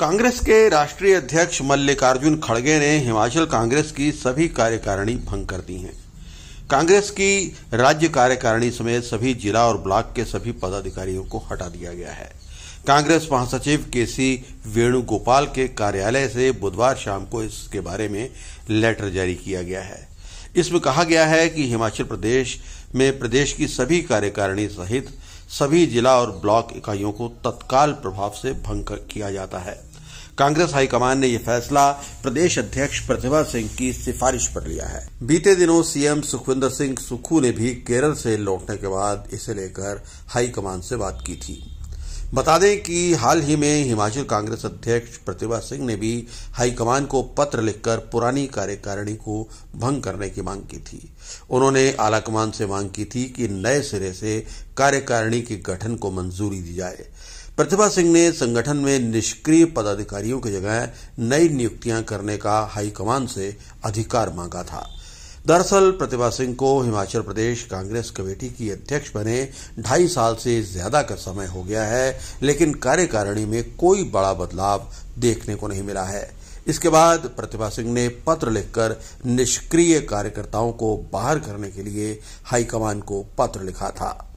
कांग्रेस के राष्ट्रीय अध्यक्ष मल्लिकार्जुन खड़गे ने हिमाचल कांग्रेस की सभी कार्यकारिणी भंग कर दी हैं कांग्रेस की राज्य कार्यकारिणी समेत सभी जिला और ब्लॉक के सभी पदाधिकारियों को हटा दिया गया है कांग्रेस महासचिव के सी वेणुगोपाल के कार्यालय से बुधवार शाम को इसके बारे में लेटर जारी किया गया है इसमें कहा गया है कि हिमाचल प्रदेश में प्रदेश की सभी कार्यकारिणी सहित सभी जिला और ब्लॉक इकाइयों को तत्काल प्रभाव से भंग किया जाता है कांग्रेस हाईकमान ने यह फैसला प्रदेश अध्यक्ष प्रतिभा सिंह की सिफारिश पर लिया है बीते दिनों सीएम सुखविंदर सिंह सुखू ने भी केरल से लौटने के बाद इसे लेकर हाईकमान से बात की थी बता दें कि हाल ही में हिमाचल कांग्रेस अध्यक्ष प्रतिभा सिंह ने भी हाईकमान को पत्र लिखकर पुरानी कार्यकारिणी को भंग करने की मांग की थी उन्होंने आलाकमान से मांग की थी कि नए सिरे से कार्यकारिणी के गठन को मंजूरी दी जाए प्रतिभा सिंह ने संगठन में निष्क्रिय पदाधिकारियों की जगह नई नियुक्तियां करने का हाईकमान से अधिकार मांगा था दरअसल प्रतिभा सिंह को हिमाचल प्रदेश कांग्रेस कमेटी की अध्यक्ष बने ढाई साल से ज्यादा का समय हो गया है लेकिन कार्यकारिणी में कोई बड़ा बदलाव देखने को नहीं मिला है इसके बाद प्रतिभा सिंह ने पत्र लिखकर निष्क्रिय कार्यकर्ताओं को बाहर करने के लिए हाईकमान को पत्र लिखा था